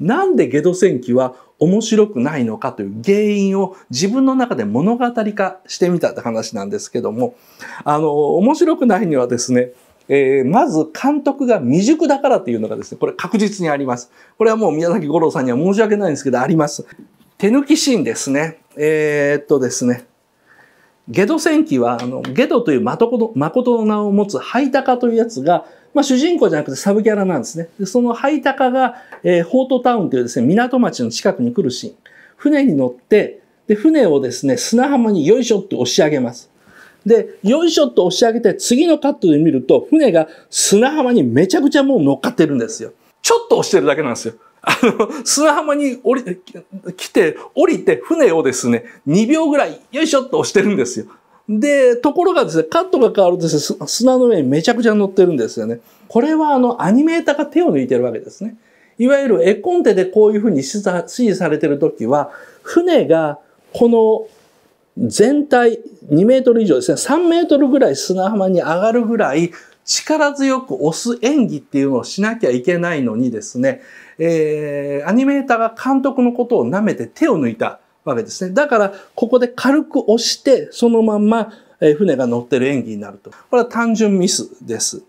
なんでゲド戦記は面白くないのかという原因を自分の中で物語化してみたって話なんですけども、あの、面白くないにはですね、えー、まず監督が未熟だからっていうのがですね、これ確実にあります。これはもう宮崎五郎さんには申し訳ないんですけど、あります。手抜きシーンですね。えー、っとですね、ゲド戦記は、あの、ゲドという誠の名を持つハイタカというやつが、まあ、主人公じゃなくてサブキャラなんですね。でそのハイタカが、えー、フートタウンというですね、港町の近くに来るシーン。船に乗って、で、船をですね、砂浜によいしょって押し上げます。で、よいしょって押し上げて、次のカットで見ると、船が砂浜にめちゃくちゃもう乗っかってるんですよ。ちょっと押してるだけなんですよ。あの、砂浜に降り、来て、降りて船をですね、2秒ぐらい、よいしょっと押してるんですよ。で、ところがですね、カットが変わるとですね、砂の上にめちゃくちゃ乗ってるんですよね。これはあの、アニメーターが手を抜いてるわけですね。いわゆる絵コンテでこういうふうに指示されてるときは、船がこの全体2メートル以上ですね、3メートルぐらい砂浜に上がるぐらい力強く押す演技っていうのをしなきゃいけないのにですね、えー、アニメーターが監督のことを舐めて手を抜いたわけですね。だから、ここで軽く押して、そのまんま船が乗ってる演技になると。これは単純ミスです。